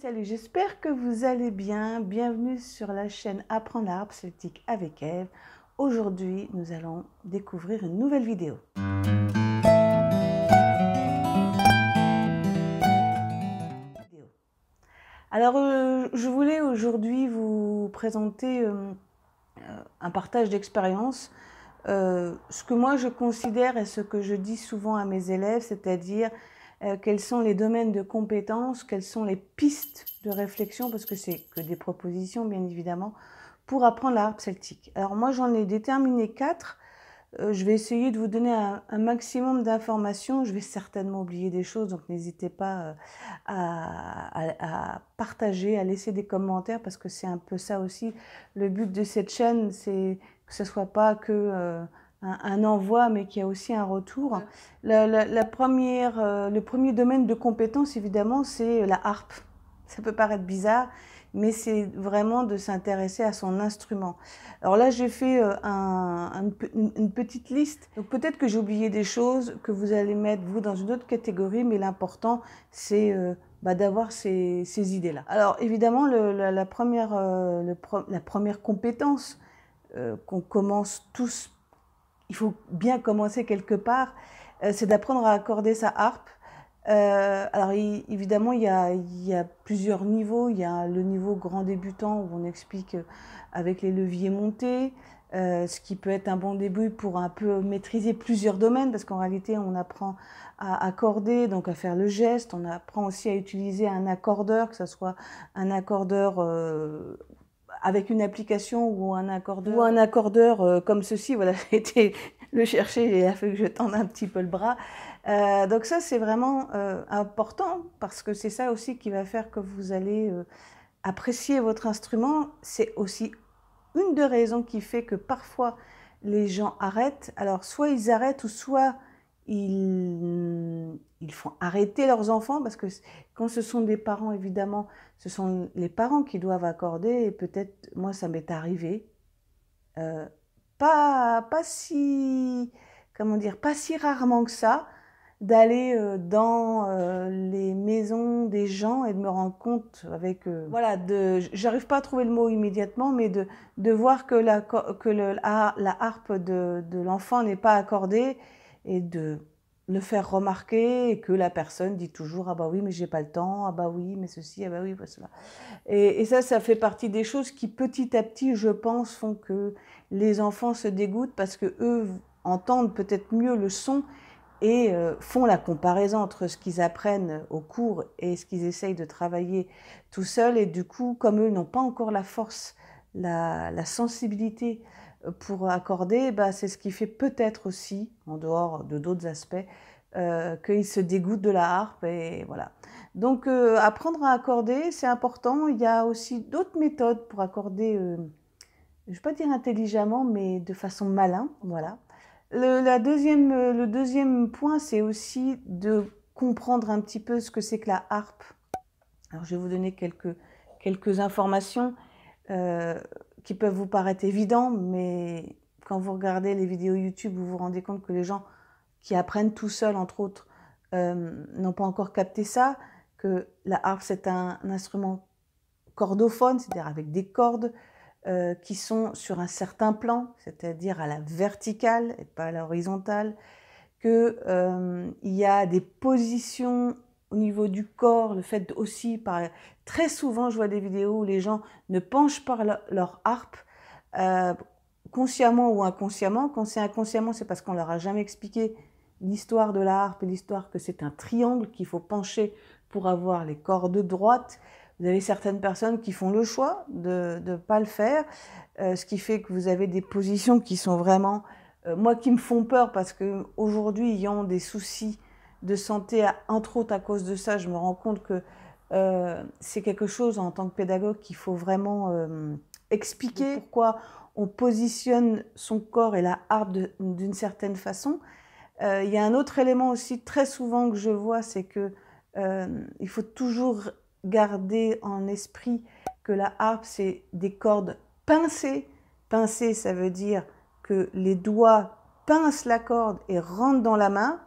Salut, j'espère que vous allez bien. Bienvenue sur la chaîne Apprendre l'art psychétique avec Eve. Aujourd'hui, nous allons découvrir une nouvelle vidéo. Alors, euh, je voulais aujourd'hui vous présenter euh, euh, un partage d'expérience. ce que moi je considère et ce que je dis souvent à mes élèves, c'est-à-dire euh, quels sont les domaines de compétences, quelles sont les pistes de réflexion, parce que c'est que des propositions, bien évidemment, pour apprendre harpe celtique. Alors moi, j'en ai déterminé quatre. Euh, je vais essayer de vous donner un, maximum d'informations. Je vais certainement oublier des choses, donc n'hésitez pas euh, à, à, partager, à laisser des commentaires, parce que c'est un peu ça aussi. Le but de cette chaîne, c'est que ce ne soit pas que un, envoi, mais qui a aussi un retour. La, première, euh, le premier domaine de compétence, évidemment, c'est la harpe. Ça peut paraître bizarre, mais c'est vraiment de s'intéresser à son instrument. Alors là, j'ai fait euh, une petite liste. Donc peut-être que j'ai oublié des choses que vous allez mettre, vous, dans une autre catégorie, mais l'important, c'est euh, bah, d'avoir ces, idées-là. Alors évidemment, la, première, le, la première compétence qu'on commence tous il faut bien commencer quelque part, euh, c'est d'apprendre à accorder sa harpe. Euh, alors évidemment, il y, a, plusieurs niveaux. Il y a le niveau grand débutant où on explique euh, avec les leviers montés, ce qui peut être un bon début pour un peu maîtriser plusieurs domaines, parce qu'en réalité, on apprend à accorder, donc à faire le geste. On apprend aussi à utiliser un accordeur, que ce soit un accordeur avec une application ou un accordeur, ou un accordeur euh, comme ceci. Voilà, j'ai été le chercher et a fait que je tende un petit peu le bras. Euh, donc ça, c'est vraiment euh, important parce que c'est ça aussi qui va faire que vous allez apprécier votre instrument. C'est aussi une des raisons qui fait que parfois les gens arrêtent. Alors soit ils arrêtent ou soit ils ils font arrêter leurs enfants parce que quand ce sont des parents, évidemment, ce sont les parents qui doivent accorder. Et peut-être, moi, ça m'est arrivé. Euh, pas, pas si, comment dire, pas si rarement que ça, d'aller euh, dans euh, les maisons des gens et de me rendre compte avec voilà de j'arrive pas à trouver le mot immédiatement mais de, voir que la que harpe de, de l'enfant n'est pas accordée et de le faire remarquer que la personne dit toujours ah bah oui mais j'ai pas le temps ah bah oui mais ceci ah bah oui voilà bah et, ça ça fait partie des choses qui petit à petit je pense font que les enfants se dégoûtent parce que eux entendent peut-être mieux le son et euh, font la comparaison entre ce qu'ils apprennent au cours et ce qu'ils essayent de travailler tout seul et du coup comme eux n'ont pas encore la force la sensibilité pour accorder, bah, c'est ce qui fait peut-être aussi, en dehors de d'autres aspects, euh, qu'il se dégoûte de la harpe et voilà. Donc euh, apprendre à accorder, c'est important. Il y a aussi d'autres méthodes pour accorder, euh, je ne vais pas dire intelligemment, mais de façon malin, voilà. Le, deuxième, euh, le deuxième point, c'est aussi de comprendre un petit peu ce que c'est que la harpe. Alors je vais vous donner quelques, quelques informations qui peuvent vous paraître évidents, mais quand vous regardez les vidéos YouTube, vous vous rendez compte que les gens qui apprennent tout seuls, entre autres, euh, n'ont pas encore capté ça, que la harpe, c'est un, instrument cordophone, c'est-à-dire avec des cordes euh, qui sont sur un certain plan, c'est-à-dire à la verticale et pas à l'horizontale, qu'il euh, il y a des positions au niveau du corps, le fait aussi, par... très souvent je vois des vidéos où les gens ne penchent pas leur harpe, euh, consciemment ou inconsciemment. Quand c'est inconsciemment, c'est parce qu'on leur a jamais expliqué l'histoire de la harpe l'histoire que c'est un triangle qu'il faut pencher pour avoir les cordes droites. Vous avez certaines personnes qui font le choix de ne pas le faire, euh, ce qui fait que vous avez des positions qui sont vraiment, euh, moi, qui me font peur parce qu'aujourd'hui, ayant des soucis de santé, entre autres à cause de ça, je me rends compte que euh, c'est quelque chose en tant que pédagogue qu'il faut vraiment euh, expliquer pourquoi on positionne son corps et la harpe d'une certaine façon. Euh, il y a un autre élément aussi très souvent que je vois, c'est que il faut toujours garder en esprit que la harpe c'est des cordes pincées. Pincées, ça veut dire que les doigts pincent la corde et rentrent dans la main,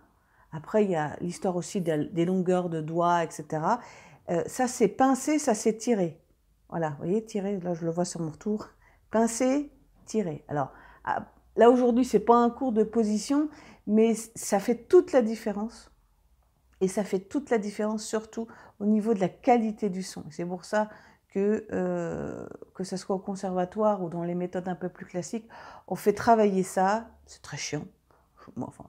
après, il y a l'histoire aussi des longueurs de doigts, etc. Euh, ça, c'est pincé, ça, c'est tiré. Voilà, vous voyez, tirer, là, je le vois sur mon tour. Pincé, tirer. Alors, ah, là, aujourd'hui, c'est pas un cours de position, mais ça fait toute la différence. Et ça fait toute la différence, surtout au niveau de la qualité du son. C'est pour ça que, euh, que ce soit au conservatoire ou dans les méthodes un peu plus classiques, on fait travailler ça. C'est très chiant. Enfin,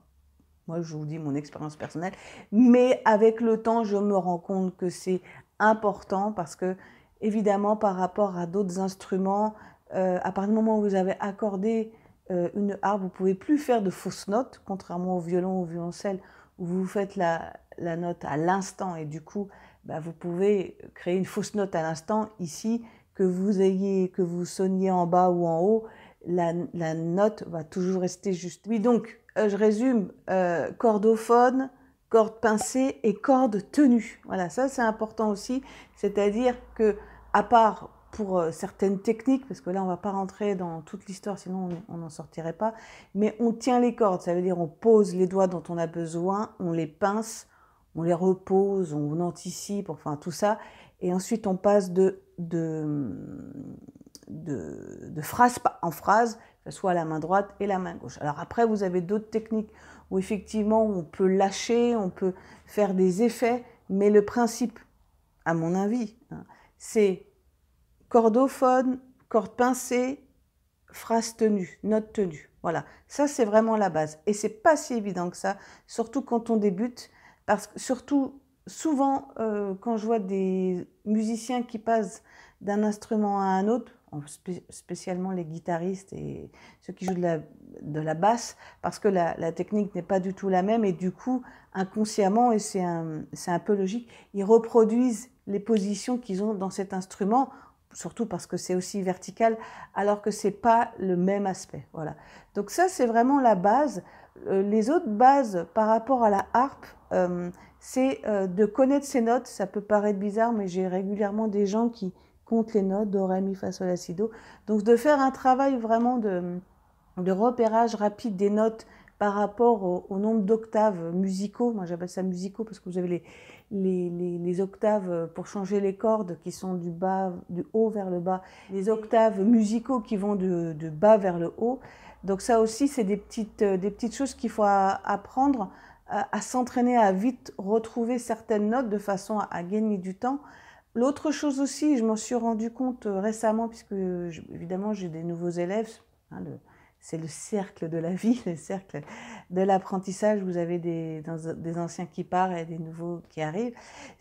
moi, je vous dis mon expérience personnelle. Mais avec le temps, je me rends compte que c'est important parce que, évidemment, par rapport à d'autres instruments, euh, à partir du moment où vous avez accordé euh, une harpe, vous pouvez plus faire de fausses notes, contrairement au violon ou au violoncelle, où vous faites la, note à l'instant et du coup, bah, vous pouvez créer une fausse note à l'instant. Ici, que vous ayez, que vous sonniez en bas ou en haut, la, la note va toujours rester juste. Oui, donc, euh, je résume, euh, cordophone, corde pincée et corde tenue. Voilà, ça c'est important aussi, c'est-à-dire que à part pour euh, certaines techniques, parce que là on ne va pas rentrer dans toute l'histoire, sinon on n'en sortirait pas, mais on tient les cordes, ça veut dire on pose les doigts dont on a besoin, on les pince, on les repose, on anticipe, enfin tout ça, et ensuite on passe de, de, de phrase en phrase soit la main droite et la main gauche. Alors après, vous avez d'autres techniques où effectivement on peut lâcher, on peut faire des effets, mais le principe, à mon avis, hein, c'est cordophone, corde pincée, phrase tenue, note tenue. Voilà, ça c'est vraiment la base. Et c'est pas si évident que ça, surtout quand on débute, parce que surtout souvent euh, quand je vois des musiciens qui passent d'un instrument à un autre, spécialement les guitaristes et ceux qui jouent de la, de la basse, parce que la, technique n'est pas du tout la même et du coup, inconsciemment, et c'est un, un, peu logique, ils reproduisent les positions qu'ils ont dans cet instrument, surtout parce que c'est aussi vertical, alors que c'est pas le même aspect. Voilà. Donc ça, c'est vraiment la base. Euh, les autres bases par rapport à la harpe, euh, c'est euh, de connaître ses notes. Ça peut paraître bizarre, mais j'ai régulièrement des gens qui, compte les notes, do, ré, mi, fa, sol, la, si, do. Donc de faire un travail vraiment de, de repérage rapide des notes par rapport au, nombre d'octaves musicaux, moi j'appelle ça musicaux parce que vous avez les, les, les, octaves pour changer les cordes qui sont du, bas, du haut vers le bas, les octaves musicaux qui vont de, bas vers le haut. Donc ça aussi, c'est des petites, choses qu'il faut apprendre à, s'entraîner à vite retrouver certaines notes de façon à gagner du temps. L'autre chose aussi, je m'en suis rendu compte euh, récemment, puisque évidemment j'ai des nouveaux élèves, hein, c'est le cercle de la vie, le cercle de l'apprentissage. Vous avez des, anciens qui partent et des nouveaux qui arrivent.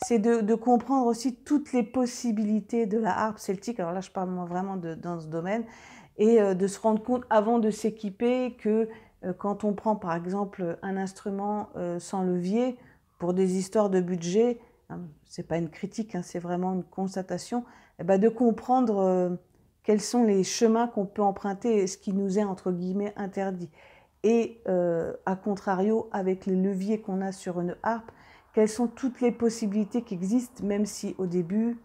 C'est de, comprendre aussi toutes les possibilités de la harpe celtique. Alors là, je parle vraiment dans ce domaine. Et euh, de se rendre compte avant de s'équiper que euh, quand on prend par exemple un instrument sans levier, pour des histoires de budget, ce hein, c'est pas une critique, hein, c'est vraiment une constatation, eh ben, de comprendre euh, quels sont les chemins qu'on peut emprunter et ce qui nous est entre guillemets interdit. Et euh, à contrario, avec les leviers qu'on a sur une harpe, quelles sont toutes les possibilités qui existent, même si au début,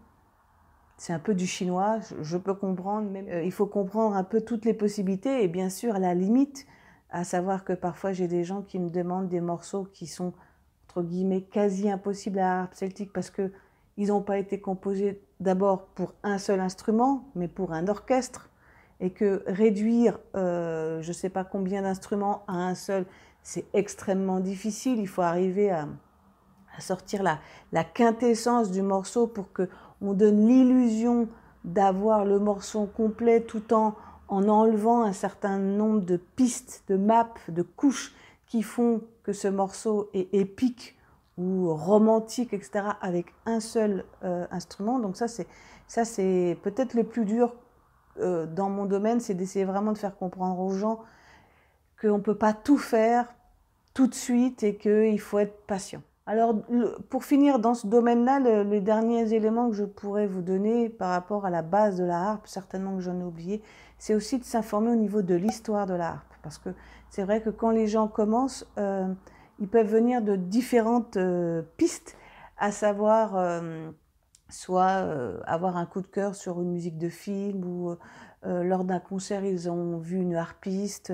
c'est un peu du chinois, je, peux comprendre, mais euh, il faut comprendre un peu toutes les possibilités et bien sûr la limite, à savoir que parfois j'ai des gens qui me demandent des morceaux qui sont guillemets quasi impossible à harpe celtique parce que ils n'ont pas été composés d'abord pour un seul instrument, mais pour un orchestre, et que réduire euh, je ne sais pas combien d'instruments à un seul, c'est extrêmement difficile. Il faut arriver à, sortir la, la, quintessence du morceau pour que on donne l'illusion d'avoir le morceau complet tout en en enlevant un certain nombre de pistes, de maps, de couches qui font que ce morceau est épique ou romantique, etc., avec un seul euh, instrument. Donc ça, c'est, ça, c'est peut-être le plus dur euh, dans mon domaine, c'est d'essayer vraiment de faire comprendre aux gens qu'on ne peut pas tout faire tout de suite et qu'il faut être patient. Alors, pour finir dans ce domaine-là, le, les derniers éléments que je pourrais vous donner par rapport à la base de la harpe, certainement que j'en ai oublié, c'est aussi de s'informer au niveau de l'histoire de la harpe. Parce que c'est vrai que quand les gens commencent, euh, ils peuvent venir de différentes euh, pistes, à savoir euh, soit avoir un coup de cœur sur une musique de film, ou lors d'un concert, ils ont vu une harpiste,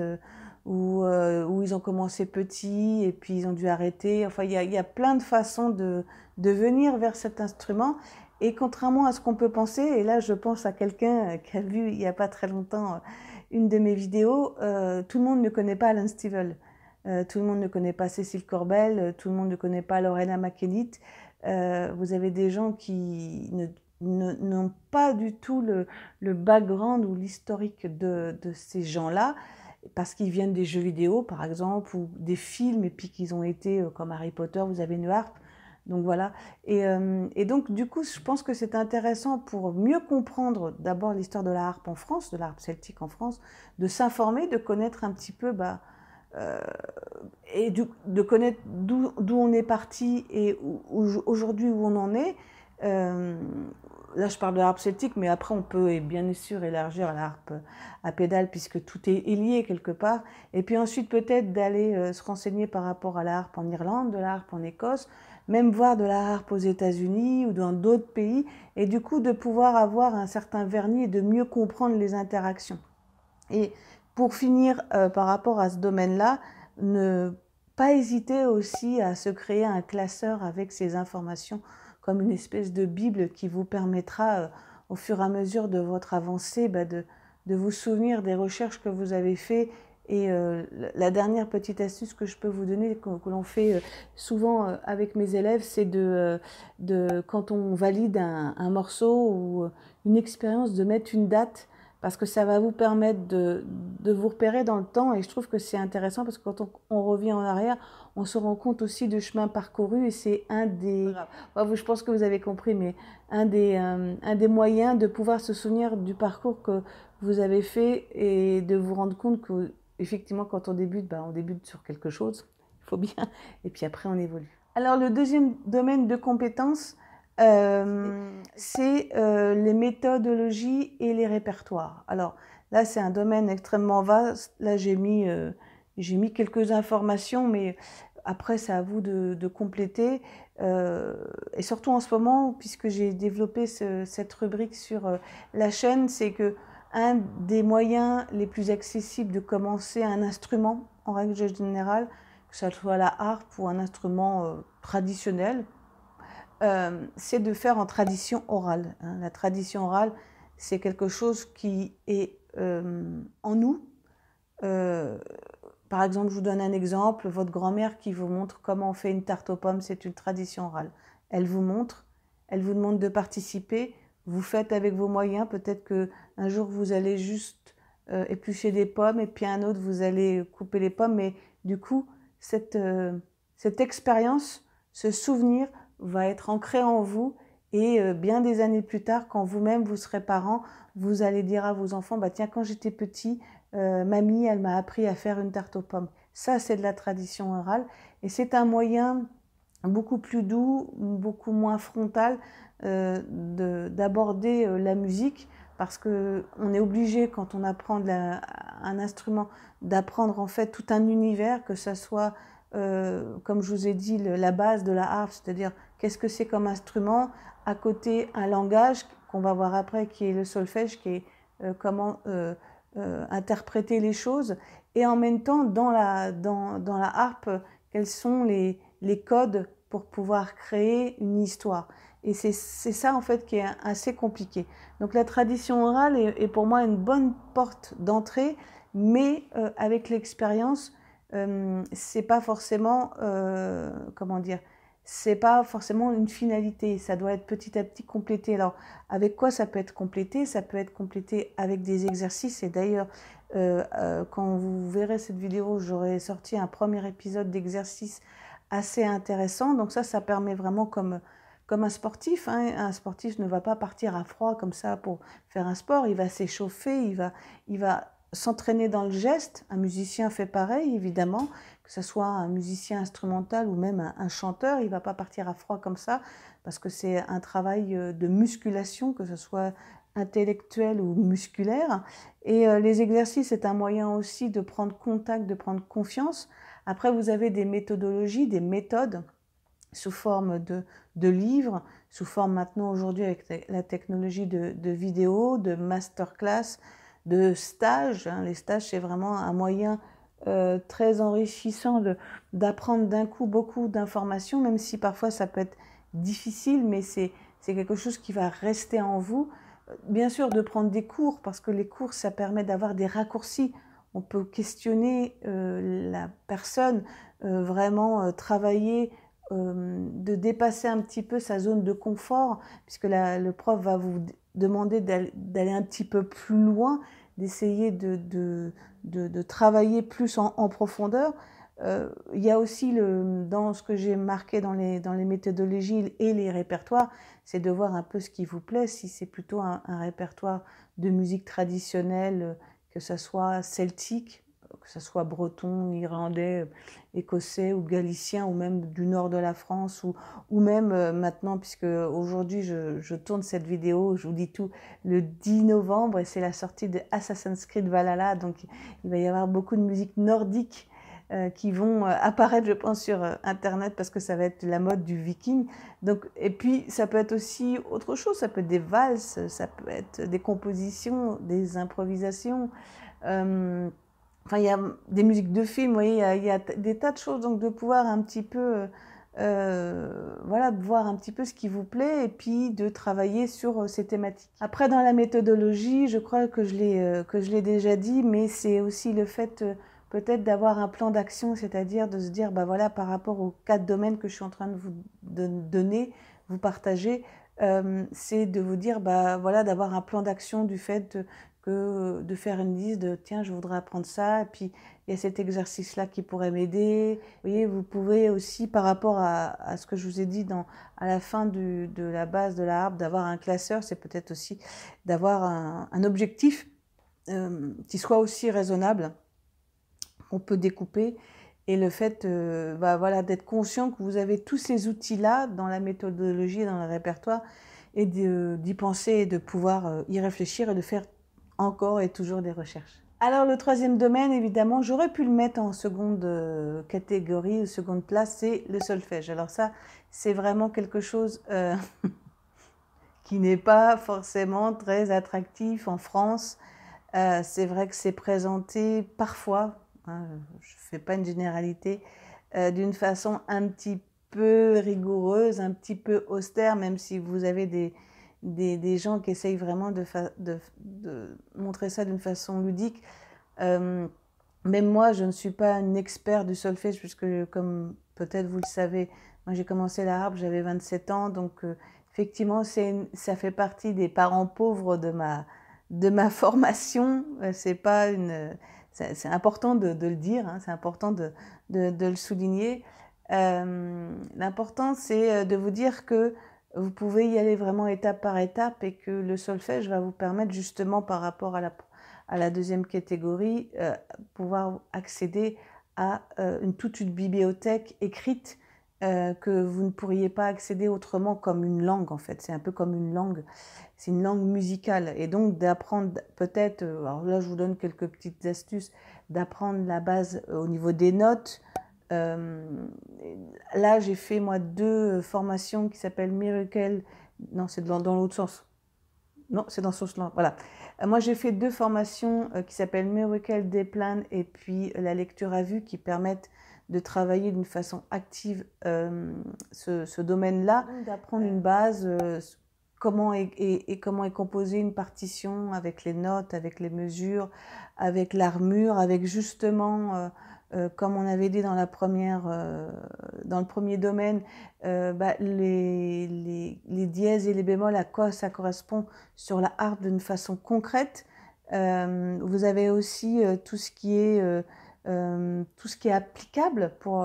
ou, ils ont commencé petit et puis ils ont dû arrêter. Enfin, il y, a, plein de façons de, de venir vers cet instrument. Et contrairement à ce qu'on peut penser, et là je pense à quelqu'un qui a vu il n'y a pas très longtemps une de mes vidéos, euh, tout le monde ne connaît pas Alan Stivell, euh, tout le monde ne connaît pas Cécile Corbel, euh, tout le monde ne connaît pas Lorena McKennitt. vous avez des gens qui n'ont pas du tout le, background ou l'historique de, ces gens-là, parce qu'ils viennent des jeux vidéo, par exemple, ou des films, et puis qu'ils ont été, comme Harry Potter, vous avez une donc voilà. Euh, et, donc, du coup, je pense que c'est intéressant pour mieux comprendre d'abord l'histoire de la harpe en France, de la harpe celtique en France, de s'informer, de connaître un petit peu, bah, euh, et de connaître d'où on est parti et aujourd'hui où on en est. Euh, là, je parle de harpe celtique, mais après, on peut bien sûr élargir à la harpe à pédale, puisque tout est lié quelque part. Et puis ensuite, peut-être d'aller se renseigner par rapport à la harpe en Irlande, de la harpe en Écosse même voir de la harpe aux États-Unis ou dans d'autres pays, et du coup de pouvoir avoir un certain vernis et de mieux comprendre les interactions. Et pour finir euh, par rapport à ce domaine-là, ne pas hésiter aussi à se créer un classeur avec ces informations comme une espèce de Bible qui vous permettra euh, au fur et à mesure de votre avancée bah, de, de vous souvenir des recherches que vous avez faites et euh, la dernière petite astuce que je peux vous donner, que, l'on fait euh, souvent euh, avec mes élèves, c'est de, quand on valide un, morceau ou une expérience, de mettre une date parce que ça va vous permettre de, vous repérer dans le temps et je trouve que c'est intéressant parce que quand on, revient en arrière, on se rend compte aussi du chemin parcouru et c'est un des... je pense que vous avez compris, mais un des moyens de pouvoir se souvenir du parcours que vous avez fait et de vous rendre compte que effectivement, quand on débute, bah, on débute sur quelque chose, il faut bien, et puis après, on évolue. Alors, le deuxième domaine de compétences, euh, c'est euh, les méthodologies et les répertoires. Alors, là, c'est un domaine extrêmement vaste. Là, j'ai mis, euh, j'ai mis quelques informations, mais après, c'est à vous de, compléter. et surtout en ce moment, puisque j'ai développé cette rubrique sur la chaîne, c'est que un des moyens les plus accessibles de commencer un instrument, en règle générale, que ce soit la harpe ou un instrument euh, traditionnel, euh, c'est de faire en tradition orale. Hein. La tradition orale, c'est quelque chose qui est euh, en nous. par exemple, je vous donne un exemple, votre grand-mère qui vous montre comment on fait une tarte aux pommes, c'est une tradition orale. Elle vous montre, elle vous demande de participer, vous faites avec vos moyens. Peut-être que un jour vous allez juste euh, éplucher des pommes et puis un autre vous allez couper les pommes. Mais du coup, cette, euh, expérience, ce souvenir va être ancré en vous. Et euh, bien des années plus tard, quand vous-même vous serez parent, vous allez dire à vos enfants, bah tiens, quand j'étais petit, mamie, elle m'a appris à faire une tarte aux pommes. Ça, c'est de la tradition orale. Et c'est un moyen beaucoup plus doux, beaucoup moins frontal euh, d'aborder euh, la musique parce qu'on est obligé quand on apprend un instrument d'apprendre en fait tout un univers que ce soit euh, comme je vous ai dit la base de la harpe c'est-à-dire qu'est-ce que c'est comme instrument à côté un langage qu'on va voir après qui est le solfège qui est comment interpréter les choses et en même temps dans la dans, dans la harpe quels sont les, les codes pour pouvoir créer une histoire et c'est ça en fait qui est assez compliqué. Donc la tradition orale est, pour moi une bonne porte d'entrée, mais euh, avec l'expérience, euh, c'est pas forcément, euh, comment dire, c'est pas forcément une finalité. Ça doit être petit à petit complété. Alors avec quoi ça peut être complété Ça peut être complété avec des exercices. Et d'ailleurs, quand vous verrez cette vidéo, j'aurai sorti un premier épisode d'exercice assez intéressant. Donc ça, ça permet vraiment comme comme un sportif. Hein. Un sportif ne va pas partir à froid comme ça pour faire un sport. Il va s'échauffer, il va, il va s'entraîner dans le geste. Un musicien fait pareil, évidemment, que ce soit un musicien instrumental ou même un, chanteur. Il ne va pas partir à froid comme ça parce que c'est un travail euh, de musculation, que ce soit intellectuel ou musculaire. Et euh, les exercices, c'est un moyen aussi de prendre contact, de prendre confiance. Après, vous avez des méthodologies, des méthodes sous forme de, de livres, sous forme maintenant aujourd'hui avec la technologie de, de vidéos, de masterclass, de stages. Hein. Les stages, c'est vraiment un moyen euh, très enrichissant d'apprendre d'un coup beaucoup d'informations, même si parfois ça peut être difficile, mais c'est quelque chose qui va rester en vous. Bien sûr, de prendre des cours, parce que les cours, ça permet d'avoir des raccourcis. On peut questionner euh, la personne, euh, vraiment travailler euh, de dépasser un petit peu sa zone de confort, puisque le prof va vous demander d'aller un petit peu plus loin, d'essayer de, travailler plus en, profondeur. Euh, il y a aussi le, dans ce que j'ai marqué dans les, dans les, méthodologies et les répertoires, c'est de voir un peu ce qui vous plaît, si c'est plutôt un, un, répertoire de musique traditionnelle, que ce soit celtique, que ce soit breton, irlandais, écossais ou galicien, ou même du nord de la France, ou, ou même euh, maintenant, puisque aujourd'hui je, tourne cette vidéo, je vous dis tout, le 10 novembre, et c'est la sortie de Assassin's Creed Valhalla, donc il va y avoir beaucoup de musique nordique. Euh, qui vont euh, apparaître, je pense, sur Internet parce que ça va être la mode du viking. Donc, et puis, ça peut être aussi autre chose, ça peut être des valses, ça peut être des compositions, des improvisations. Enfin, il y a des musiques de films, voyez, il y, a, des tas de choses, donc de pouvoir un petit peu, euh, euh, voir un petit peu ce qui vous plaît et puis de travailler sur euh, ces thématiques. Après, dans la méthodologie, je crois que je l'ai, déjà dit, mais c'est aussi le fait peut-être d'avoir un plan d'action, c'est-à-dire de se dire, bah voilà, par rapport aux quatre domaines que je suis en train de vous donner, vous partager, c'est de vous dire, bah voilà, d'avoir un plan d'action du fait que de faire une liste de tiens, je voudrais apprendre ça, et puis il y a cet exercice-là qui pourrait m'aider. Vous voyez, vous pouvez aussi, par rapport à, ce que je vous ai dit dans, à la fin de la base de l'arbre, d'avoir un classeur, c'est peut-être aussi d'avoir un, objectif euh, qui soit aussi raisonnable, qu'on peut découper. Et le fait euh, bah, voilà, d'être conscient que vous avez tous ces outils-là dans la méthodologie, dans le répertoire, et d'y penser de pouvoir euh, y réfléchir et de faire encore et toujours des recherches. Alors le troisième domaine, évidemment, j'aurais pu le mettre en seconde euh, catégorie ou seconde place, c'est le solfège. Alors ça, c'est vraiment quelque chose euh, qui n'est pas forcément très attractif en France. Euh, c'est vrai que c'est présenté parfois, hein, je ne fais pas une généralité, d'une façon un petit peu rigoureuse, un petit peu austère, même si vous avez des, des, gens qui essayent vraiment de, montrer ça d'une façon ludique. Euh, même moi, je ne suis pas une expert du solfège, puisque comme peut-être vous le savez, moi j'ai commencé la j'avais 27 ans, donc euh, effectivement, ça fait partie des parents pauvres de ma, formation. Euh, c'est pas une... C'est important de, le dire, hein, c'est important de, le souligner. L'important, c'est de vous dire que vous pouvez y aller vraiment étape par étape et que le solfège va vous permettre justement par rapport à la, deuxième catégorie, euh, pouvoir accéder à euh, une, toute une bibliothèque écrite euh, que vous ne pourriez pas accéder autrement comme une langue en fait. C'est un peu comme une langue, c'est une langue musicale. Et donc d'apprendre peut-être, alors là je vous donne quelques petites astuces, d'apprendre la base au niveau des notes, euh, là, j'ai fait moi deux formations qui s'appellent Miracle. Non, c'est dans, l'autre sens. Non, c'est dans ce sens-là. Voilà. Euh, moi, j'ai fait deux formations euh, qui s'appellent Miracle des plans et puis la lecture à vue qui permettent de travailler d'une façon active ce, domaine-là, d'apprendre une base, comment et, et comment est composée une partition avec les notes, avec les mesures, avec l'armure, avec justement euh, comme on avait dit dans, la première, euh, dans le premier domaine, euh, bah, les, les, dièses et les bémols, à quoi ça correspond sur la harpe d'une façon concrète. vous avez aussi tout ce qui est... tout ce qui est applicable pour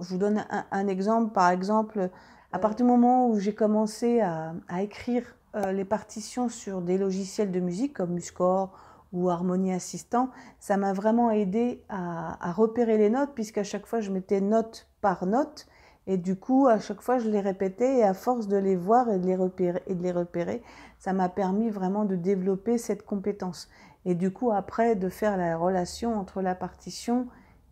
je vous donne un, exemple par exemple à partir du moment où j'ai commencé à, à écrire les partitions sur des logiciels de musique comme Muscore ou harmonie assistant, ça m'a vraiment aidé à, repérer les notes, puisqu'à chaque fois je mettais note par note, et du coup à chaque fois je les répétais, et à force de les voir et de les repérer, et de les repérer ça m'a permis vraiment de développer cette compétence. Et du coup après de faire la relation entre la partition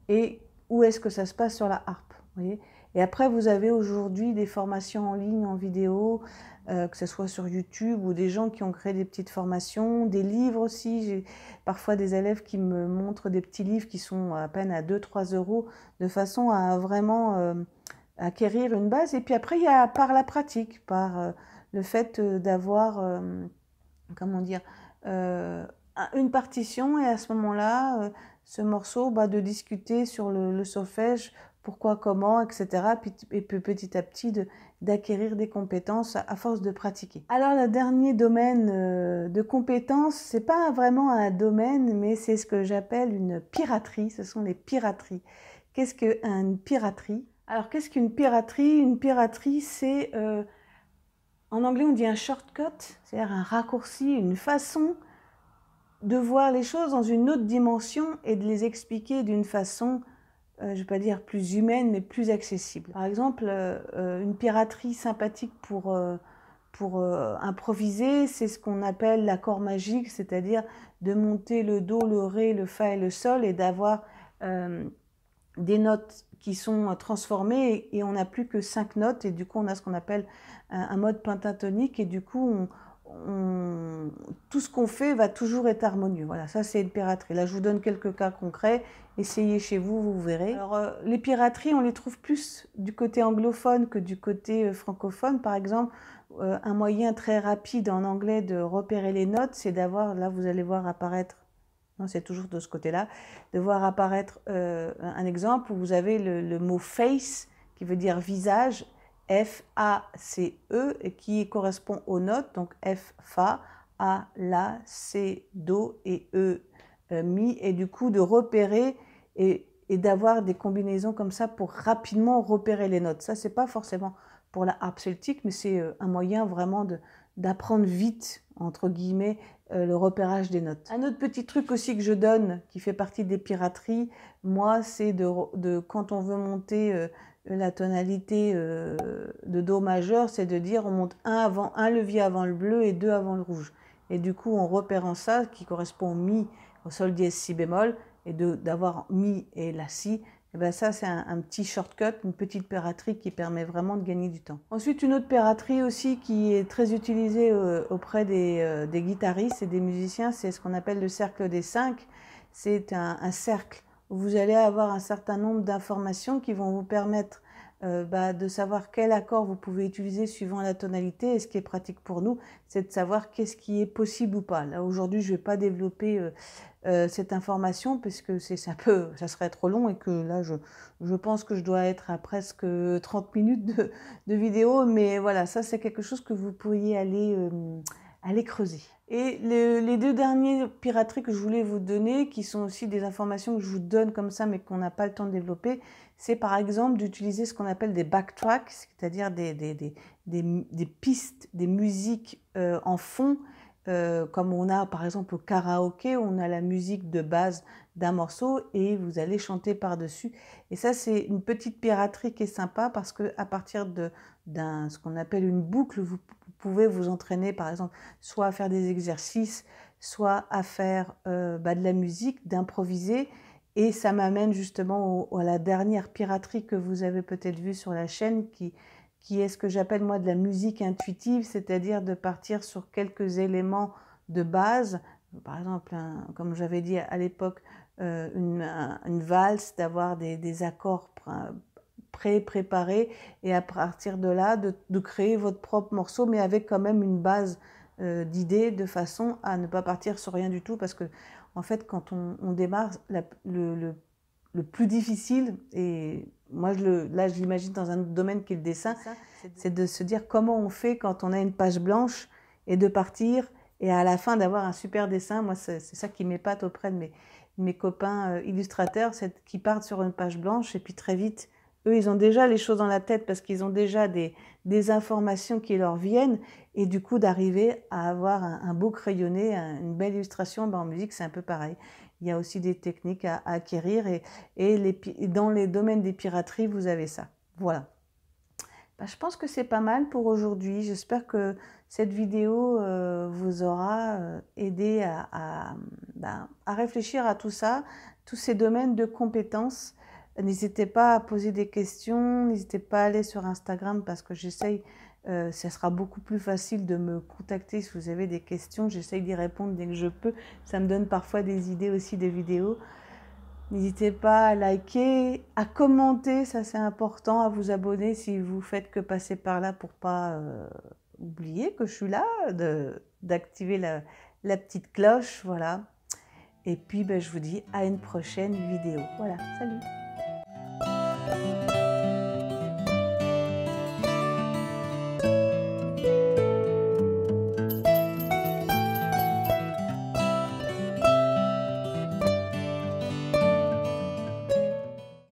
et où est-ce que ça se passe sur la harpe. Vous voyez et après, vous avez aujourd'hui des formations en ligne, en vidéo, euh, que ce soit sur YouTube ou des gens qui ont créé des petites formations, des livres aussi. J'ai parfois des élèves qui me montrent des petits livres qui sont à peine à 2-3 euros, de façon à vraiment euh, acquérir une base. Et puis après, il y a par la pratique, par euh, le fait d'avoir, comment dire, une partition et à ce moment-là, ce morceau, bah, de discuter sur le, le pourquoi, comment, etc. Et puis petit à petit d'acquérir des compétences à force de pratiquer. Alors le dernier domaine euh, de compétences, c'est pas vraiment un domaine, mais c'est ce que j'appelle une piraterie. Ce sont les pirateries. Qu'est-ce qu'une piraterie Alors qu'est-ce qu'une piraterie Une piraterie, c'est euh, en anglais on dit un shortcut, c'est-à-dire un raccourci, une façon de voir les choses dans une autre dimension et de les expliquer d'une façon euh, je ne vais pas dire plus humaine, mais plus accessible. Par exemple, euh, une piraterie sympathique pour, euh, pour improviser, c'est ce qu'on appelle l'accord magique, c'est-à-dire de monter le Do, le Ré, le Fa et le Sol et d'avoir des notes qui sont transformées et, on n'a plus que cinq notes et du coup on a ce qu'on appelle un, mode pentatonique et du coup on, tout ce qu'on fait va toujours être harmonieux. Voilà, ça c'est une piraterie. Là, je vous donne quelques cas concrets. Essayez chez vous, vous verrez. Alors, euh, les pirateries, on les trouve plus du côté anglophone que du côté euh, francophone. Par exemple, euh, un moyen très rapide en anglais de repérer les notes, c'est d'avoir, là vous allez voir apparaître, non, c'est toujours de ce côté-là, de voir apparaître un exemple où vous avez le mot face qui veut dire visage F-A-C-E qui correspond aux notes, donc F, Fa, A, La, C, Do et E, euh, Mi, et du coup de repérer et, d'avoir des combinaisons comme ça pour rapidement repérer les notes. Ça, c'est pas forcément pour la harpe celtique, mais c'est euh, un moyen vraiment d'apprendre vite, entre guillemets, euh, le repérage des notes. Un autre petit truc aussi que je donne, qui fait partie des pirateries, moi, c'est de, quand on veut monter la tonalité euh, de Do majeur, c'est de dire on monte un, avant, un levier avant le bleu et deux avant le rouge. Et du coup, en repérant ça, qui correspond au Mi, au Sol dièse Si bémol, et d'avoir Mi et la Si, et eh ben ça, c'est un, petit shortcut, une petite pératrie qui permet vraiment de gagner du temps. Ensuite, une autre pératrie aussi qui est très utilisée euh, auprès euh, des, guitaristes et des musiciens, c'est ce qu'on appelle le cercle des cinq. C'est un cercle vous allez avoir un certain nombre d'informations qui vont vous permettre euh, bah, de savoir quel accord vous pouvez utiliser suivant la tonalité. Et ce qui est pratique pour nous, c'est de savoir qu'est-ce qui est possible ou pas. Là, aujourd'hui, je ne vais pas développer euh, euh, cette information parce que c'est ça ça serait trop long et que là, je, pense que je dois être à presque 30 minutes de, de vidéo. Mais voilà, ça, c'est quelque chose que vous pourriez aller, aller creuser. Et les, deux derniers pirateries que je voulais vous donner, qui sont aussi des informations que je vous donne comme ça, mais qu'on n'a pas le temps de développer, c'est par exemple d'utiliser ce qu'on appelle des backtracks, c'est-à-dire des pistes, des musiques euh, en fond euh, comme on a par exemple au karaoké, on a la musique de base d'un morceau et vous allez chanter par-dessus. Et ça, c'est une petite piraterie qui est sympa parce qu'à partir de d'un ce qu'on appelle une boucle, vous pouvez vous entraîner par exemple soit à faire des exercices, soit à faire euh, bah, de la musique, d'improviser. Et ça m'amène justement à la dernière piraterie que vous avez peut-être vue sur la chaîne qui, qui est ce que j'appelle moi de la musique intuitive, c'est-à-dire de partir sur quelques éléments de base, par exemple, comme j'avais dit à l'époque, euh, une, valse, d'avoir des, accords pré-préparés et à partir de là, de, créer votre propre morceau, mais avec quand même une base euh, d'idées de façon à ne pas partir sur rien du tout, parce que en fait, quand on, démarre, le, le le plus difficile, et moi je là je l'imagine dans un domaine qui est le dessin, c'est de se dire comment on fait quand on a une page blanche et de partir et à la fin d'avoir un super dessin. Moi c'est ça qui m'épate auprès de mes, mes copains euh, illustrateurs, c'est qui partent sur une page blanche et puis très vite, eux ils ont déjà les choses dans la tête parce qu'ils ont déjà des, informations qui leur viennent et du coup d'arriver à avoir un, beau crayonné, une belle illustration, ben, en musique c'est un peu pareil il y a aussi des techniques à, acquérir et, dans les domaines des pirateries, vous avez ça. Voilà. Bah, je pense que c'est pas mal pour aujourd'hui. J'espère que cette vidéo euh, vous aura euh, aidé bah, à, réfléchir à tout ça, tous ces domaines de compétences. N'hésitez pas à poser des questions, n'hésitez pas à aller sur Instagram parce que j'essaye euh, ça sera beaucoup plus facile de me contacter si vous avez des questions. J'essaye d'y répondre dès que je peux. Ça me donne parfois des idées aussi des vidéos. N'hésitez pas à liker, à commenter, ça c'est important, à vous abonner si vous faites que passer par là pour pas euh, oublier que je suis là, d'activer la, petite cloche, voilà. Et puis ben, je vous dis à une prochaine vidéo. Voilà, salut